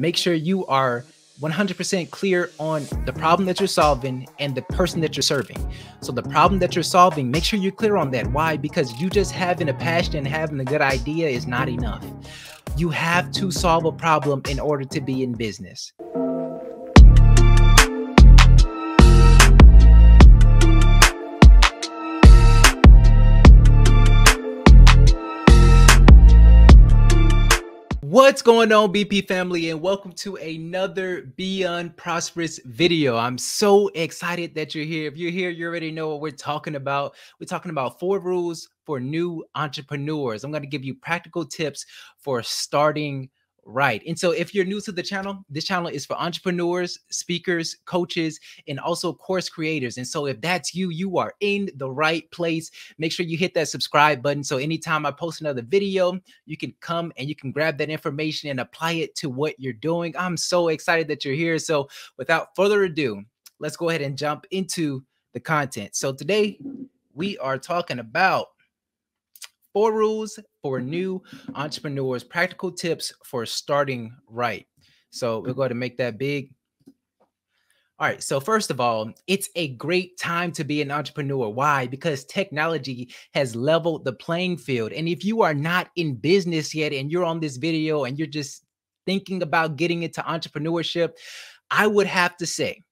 Make sure you are 100% clear on the problem that you're solving and the person that you're serving. So the problem that you're solving, make sure you're clear on that. Why? Because you just having a passion and having a good idea is not enough. You have to solve a problem in order to be in business. What's going on, BP family, and welcome to another Beyond Prosperous video. I'm so excited that you're here. If you're here, you already know what we're talking about. We're talking about four rules for new entrepreneurs. I'm going to give you practical tips for starting Right. And so if you're new to the channel, this channel is for entrepreneurs, speakers, coaches, and also course creators. And so if that's you, you are in the right place. Make sure you hit that subscribe button. So anytime I post another video, you can come and you can grab that information and apply it to what you're doing. I'm so excited that you're here. So without further ado, let's go ahead and jump into the content. So today we are talking about Four rules for mm-hmm. new entrepreneurs, practical tips for starting right. So we're going to make that big. All right. So, first of all, it's a great time to be an entrepreneur. Why? Because technology has leveled the playing field. And if you are not in business yet and you're on this video and you're just thinking about getting into entrepreneurship, I would have to say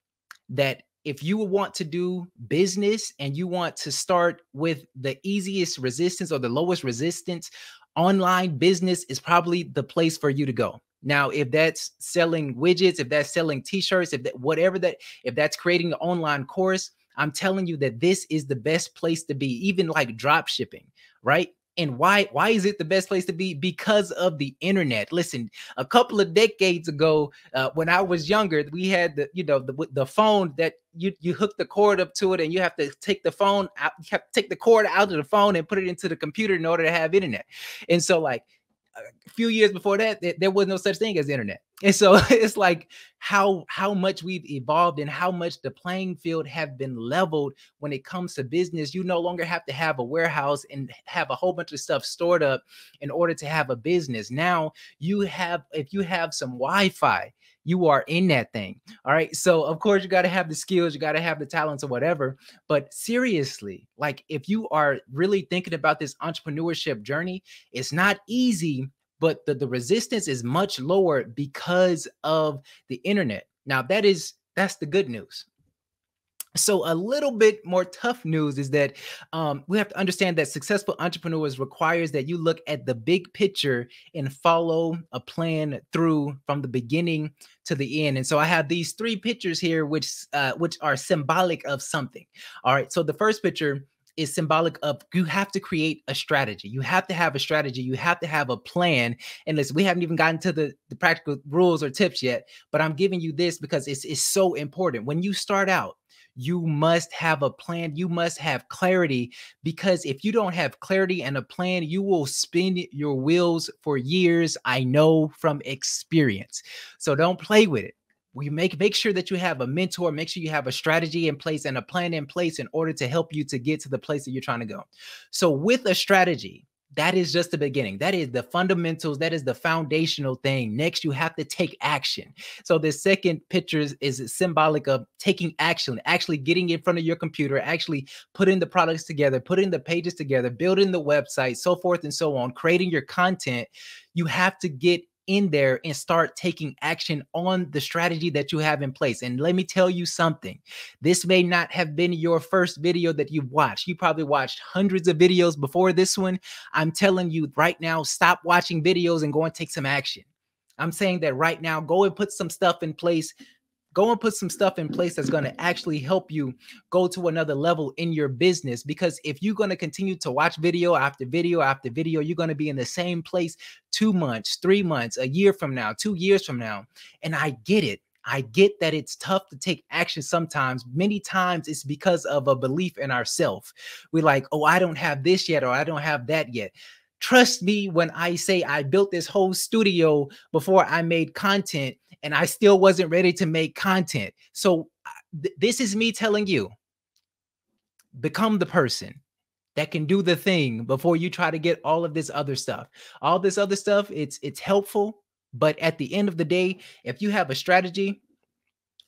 that if you want to do business and you want to start with the easiest resistance or the lowest resistance, online business is probably the place for you to go. Now, if that's selling widgets, if that's selling t-shirts, if that whatever that if that's creating an online course, I'm telling you that this is the best place to be, even like drop shipping, right? and why why is it the best place to be because of the internet listen a couple of decades ago uh, when i was younger we had the you know the, the phone that you you hook the cord up to it and you have to take the phone out you have to take the cord out of the phone and put it into the computer in order to have internet and so like a few years before that there was no such thing as internet and so it's like how how much we've evolved and how much the playing field have been leveled when it comes to business you no longer have to have a warehouse and have a whole bunch of stuff stored up in order to have a business now you have if you have some wi-fi you are in that thing all right so of course you got to have the skills you got to have the talents or whatever but seriously like if you are really thinking about this entrepreneurship journey it's not easy but the, the resistance is much lower because of the internet. Now that is that's the good news. So, a little bit more tough news is that um, we have to understand that successful entrepreneurs requires that you look at the big picture and follow a plan through from the beginning to the end. And so, I have these three pictures here, which uh, which are symbolic of something. All right. So, the first picture is symbolic of you have to create a strategy. You have to have a strategy. You have to have a plan. And listen, we haven't even gotten to the, the practical rules or tips yet, but I'm giving you this because it's, it's so important. When you start out, you must have a plan. You must have clarity because if you don't have clarity and a plan, you will spin your wheels for years. I know from experience. So don't play with it we make make sure that you have a mentor make sure you have a strategy in place and a plan in place in order to help you to get to the place that you're trying to go so with a strategy that is just the beginning. That is the fundamentals. That is the foundational thing. Next, you have to take action. So the second picture is, is, symbolic of taking action, actually getting in front of your computer, actually putting the products together, putting the pages together, building the website, so forth and so on, creating your content. You have to get in there and start taking action on the strategy that you have in place. And let me tell you something this may not have been your first video that you've watched. You probably watched hundreds of videos before this one. I'm telling you right now, stop watching videos and go and take some action. I'm saying that right now, go and put some stuff in place Go and put some stuff in place that's going to actually help you go to another level in your business. Because if you're going to continue to watch video after video after video, you're going to be in the same place two months, three months, a year from now, two years from now. And I get it. I get that it's tough to take action sometimes. Many times it's because of a belief in ourselves. We're like, oh, I don't have this yet, or I don't have that yet. Trust me when I say I built this whole studio before I made content and I still wasn't ready to make content. So th this is me telling you become the person that can do the thing before you try to get all of this other stuff. All this other stuff, it's it's helpful, but at the end of the day, if you have a strategy,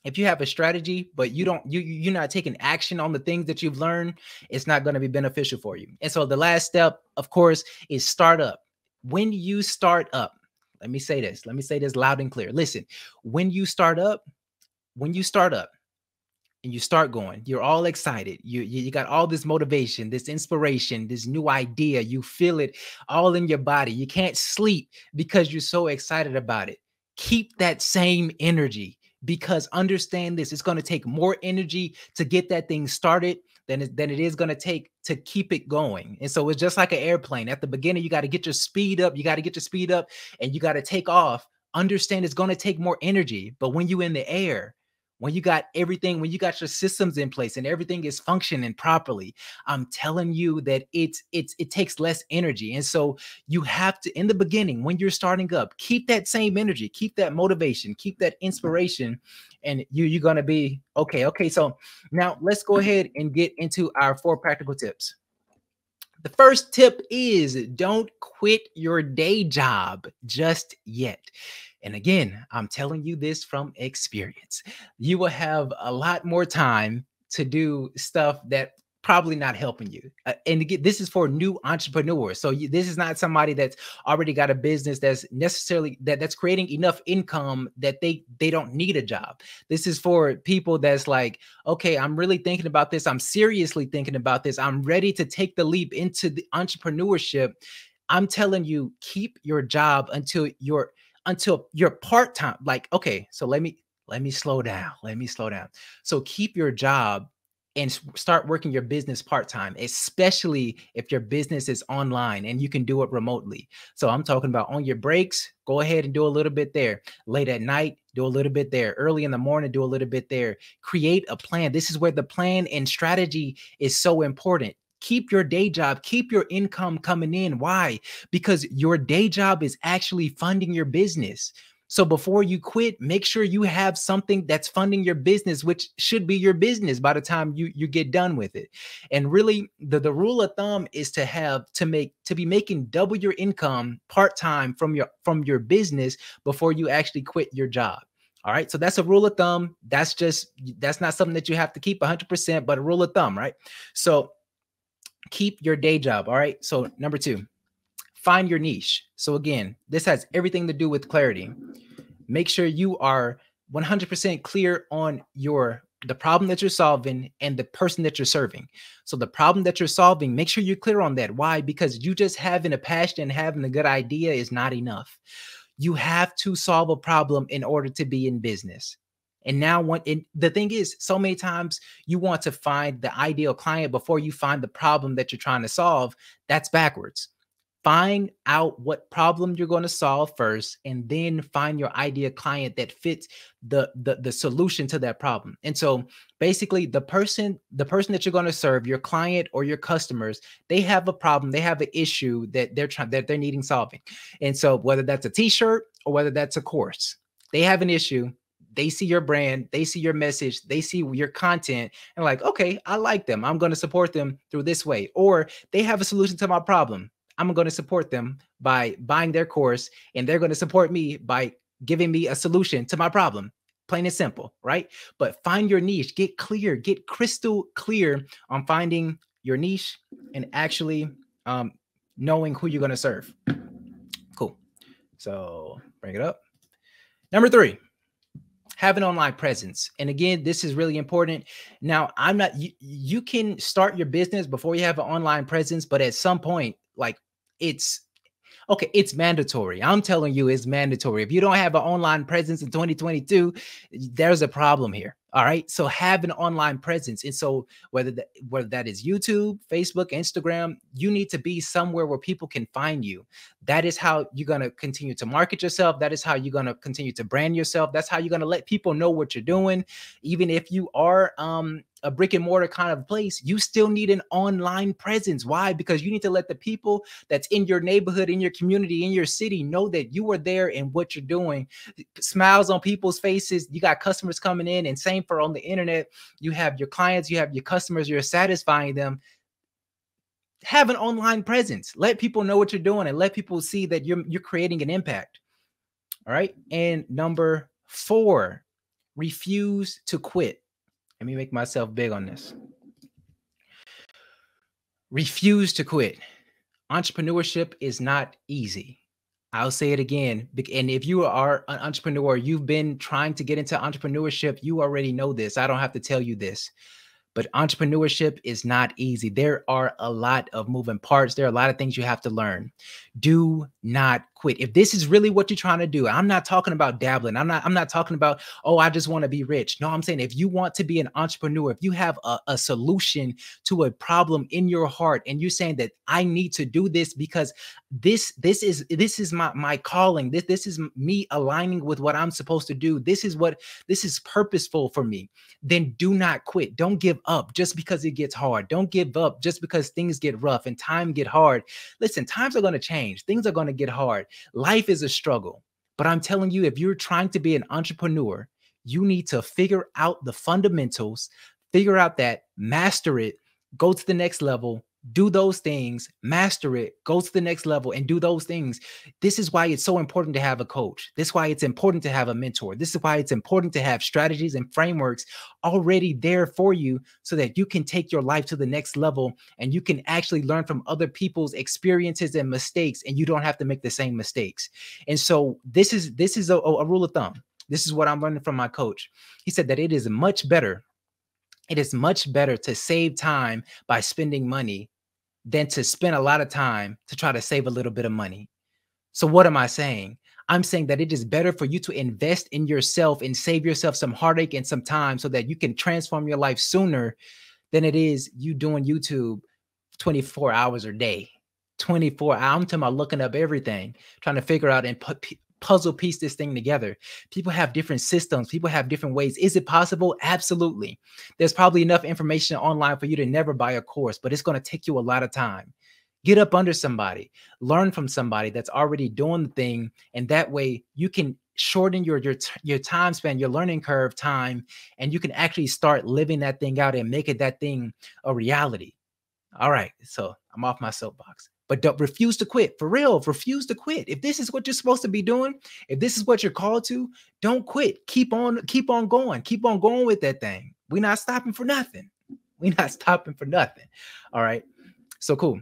if you have a strategy but you don't you you're not taking action on the things that you've learned, it's not going to be beneficial for you. And so the last step, of course, is start up. When you start up, let me say this. Let me say this loud and clear. Listen, when you start up, when you start up, and you start going you're all excited you, you, you got all this motivation this inspiration this new idea you feel it all in your body you can't sleep because you're so excited about it keep that same energy because understand this it's going to take more energy to get that thing started than it, than it is going to take to keep it going. And so it's just like an airplane. At the beginning, you got to get your speed up. You got to get your speed up, and you got to take off. Understand it's going to take more energy, but when you in the air, when you got everything, when you got your systems in place and everything is functioning properly, I'm telling you that it's it's it takes less energy. And so you have to in the beginning when you're starting up, keep that same energy, keep that motivation, keep that inspiration, and you you're gonna be okay. Okay, so now let's go ahead and get into our four practical tips. The first tip is don't quit your day job just yet. And again, I'm telling you this from experience. You will have a lot more time to do stuff that probably not helping you. Uh, and again, this is for new entrepreneurs. So you, this is not somebody that's already got a business that's necessarily that that's creating enough income that they they don't need a job. This is for people that's like, okay, I'm really thinking about this. I'm seriously thinking about this. I'm ready to take the leap into the entrepreneurship. I'm telling you, keep your job until you're until you're part time. Like, okay, so let me let me slow down. Let me slow down. So keep your job and start working your business part time, especially if your business is online and you can do it remotely. So I'm talking about on your breaks, go ahead and do a little bit there. Late at night, do a little bit there. Early in the morning, do a little bit there. Create a plan. This is where the plan and strategy is so important keep your day job, keep your income coming in. Why? Because your day job is actually funding your business. So before you quit, make sure you have something that's funding your business, which should be your business by the time you you get done with it. And really, the the rule of thumb is to have to make to be making double your income part time from your from your business before you actually quit your job. All right. So that's a rule of thumb. That's just, that's not something that you have to keep 100%, but a rule of thumb, right? So keep your day job. All right. So, number two, find your niche. So, again, this has everything to do with clarity. Make sure you are 100% clear on your the problem that you're solving and the person that you're serving. So the problem that you're solving, make sure you're clear on that. Why? Because you just having a passion and having a good idea is not enough. You have to solve a problem in order to be in business. And now, what and the thing is, so many times you want to find the ideal client before you find the problem that you're trying to solve. That's backwards. Find out what problem you're going to solve first, and then find your ideal client that fits the, the the solution to that problem. And so, basically, the person the person that you're going to serve, your client or your customers, they have a problem, they have an issue that they're trying that they're needing solving. And so, whether that's a T-shirt or whether that's a course, they have an issue they see your brand, they see your message, they see your content, and like, okay, I like them. I'm going to support them through this way. Or they have a solution to my problem. I'm going to support them by buying their course, and they're going to support me by giving me a solution to my problem. Plain and simple, right? But find your niche, get clear, get crystal clear on finding your niche and actually um, knowing who you're going to serve. Cool. So bring it up. Number three have an online presence. And again, this is really important. Now, I'm not, you, you can start your business before you have an online presence, but at some point, like it's, okay, it's mandatory. I'm telling you, it's mandatory. If you don't have an online presence in 2022, there's a problem here. All right. So have an online presence. And so whether that, whether that is YouTube, Facebook, Instagram, you need to be somewhere where people can find you. That is how you're going to continue to market yourself. That is how you're going to continue to brand yourself. That's how you're going to let people know what you're doing. Even if you are um, a brick and mortar kind of place, you still need an online presence. Why? Because you need to let the people that's in your neighborhood, in your community, in your city know that you are there and what you're doing. Smiles on people's faces. You got customers coming in, and same for on the internet. You have your clients, you have your customers, you're satisfying them have an online presence. Let people know what you're doing and let people see that you're you're creating an impact. All right? And number 4, refuse to quit. Let me make myself big on this. Refuse to quit. Entrepreneurship is not easy. I'll say it again. And if you are an entrepreneur, you've been trying to get into entrepreneurship, you already know this. I don't have to tell you this. But entrepreneurship is not easy. There are a lot of moving parts, there are a lot of things you have to learn. Do not quit. If this is really what you're trying to do, I'm not talking about dabbling. I'm not I'm not talking about, oh, I just want to be rich. No, I'm saying if you want to be an entrepreneur, if you have a, a solution to a problem in your heart and you're saying that I need to do this because this this is this is my my calling. This this is me aligning with what I'm supposed to do. This is what this is purposeful for me. Then do not quit. Don't give up just because it gets hard. Don't give up just because things get rough and time get hard. Listen, times are going to change. Things are going to get hard. Life is a struggle. But I'm telling you, if you're trying to be an entrepreneur, you need to figure out the fundamentals, figure out that, master it, go to the next level, do those things, master it, go to the next level and do those things. This is why it's so important to have a coach. This is why it's important to have a mentor. This is why it's important to have strategies and frameworks already there for you so that you can take your life to the next level and you can actually learn from other people's experiences and mistakes and you don't have to make the same mistakes. And so this is this is a, a rule of thumb. This is what I'm learning from my coach. He said that it is much better it is much better to save time by spending money than to spend a lot of time to try to save a little bit of money. So, what am I saying? I'm saying that it is better for you to invest in yourself and save yourself some heartache and some time so that you can transform your life sooner than it is you doing YouTube 24 hours a day. 24 hours. I'm talking about looking up everything, trying to figure out and put, puzzle piece this thing together. People have different systems, people have different ways. Is it possible? Absolutely. There's probably enough information online for you to never buy a course, but it's going to take you a lot of time. Get up under somebody, learn from somebody that's already doing the thing, and that way you can shorten your your your time span, your learning curve time, and you can actually start living that thing out and making that thing a reality. All right, so I'm off my soapbox but don't refuse to quit. For real, refuse to quit. If this is what you're supposed to be doing, if this is what you're called to, don't quit. Keep on, keep on going. Keep on going with that thing. We're not stopping for nothing. We're not stopping for nothing. All right. So cool.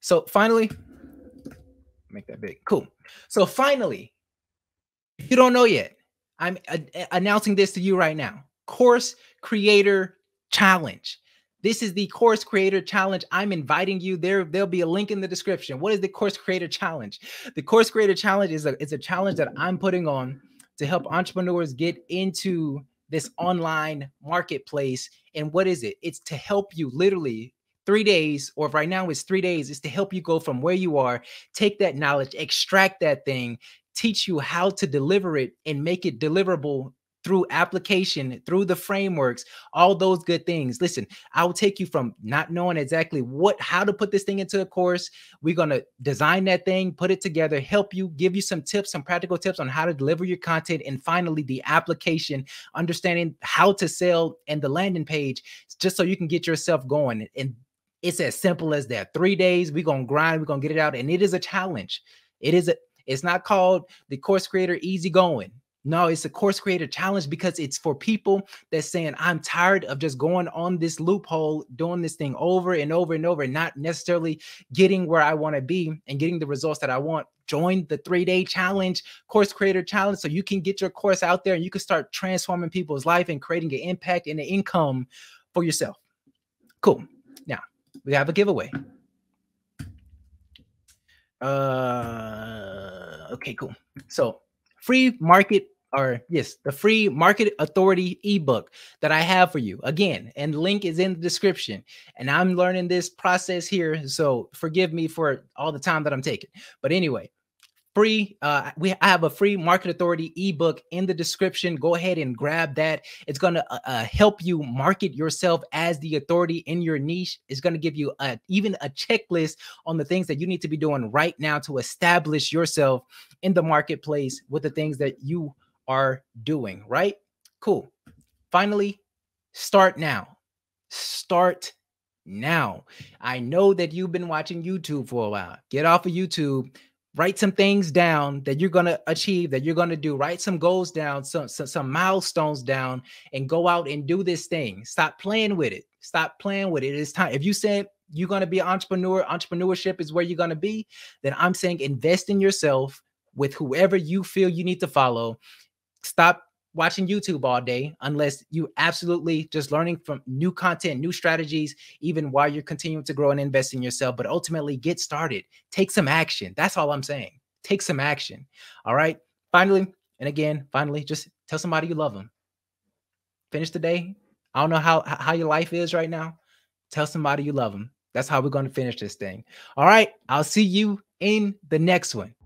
So finally, make that big. Cool. So finally, you don't know yet. I'm announcing this to you right now. Course Creator Challenge. This is the course creator challenge. I'm inviting you there. There'll be a link in the description. What is the course creator challenge? The course creator challenge is a, is a challenge that I'm putting on to help entrepreneurs get into this online marketplace. And what is it? It's to help you literally three days, or right now it's three days, is to help you go from where you are, take that knowledge, extract that thing, teach you how to deliver it and make it deliverable through application, through the frameworks, all those good things. Listen, I will take you from not knowing exactly what how to put this thing into a course. We're going to design that thing, put it together, help you, give you some tips, some practical tips on how to deliver your content and finally the application, understanding how to sell and the landing page just so you can get yourself going. And it's as simple as that. 3 days, we're going to grind, we're going to get it out and it is a challenge. It is a it's not called the course creator easy going. No, it's a course creator challenge because it's for people that's saying, I'm tired of just going on this loophole, doing this thing over and over and over, and not necessarily getting where I want to be and getting the results that I want. Join the three day challenge, course creator challenge, so you can get your course out there and you can start transforming people's life and creating an impact and an income for yourself. Cool. Now we have a giveaway. Uh, okay, cool. So free market or yes, the free market authority ebook that I have for you. Again, and link is in the description. And I'm learning this process here, so forgive me for all the time that I'm taking. But anyway, free uh, we i have a free market authority ebook in the description go ahead and grab that it's going to uh, uh, help you market yourself as the authority in your niche it's going to give you a, even a checklist on the things that you need to be doing right now to establish yourself in the marketplace with the things that you are doing right cool finally start now start now i know that you've been watching youtube for a while get off of youtube write some things down that you're going to achieve that you're going to do write some goals down some, some, some milestones down and go out and do this thing stop playing with it stop playing with it it's time if you said you're going to be an entrepreneur entrepreneurship is where you're going to be then i'm saying invest in yourself with whoever you feel you need to follow stop watching YouTube all day unless you absolutely just learning from new content, new strategies, even while you're continuing to grow and invest in yourself. But ultimately, get started, take some action. That's all I'm saying. Take some action. All right. Finally, and again, finally, just tell somebody you love them. Finish the day. I don't know how how your life is right now. Tell somebody you love them. That's how we're going to finish this thing. All right. I'll see you in the next one.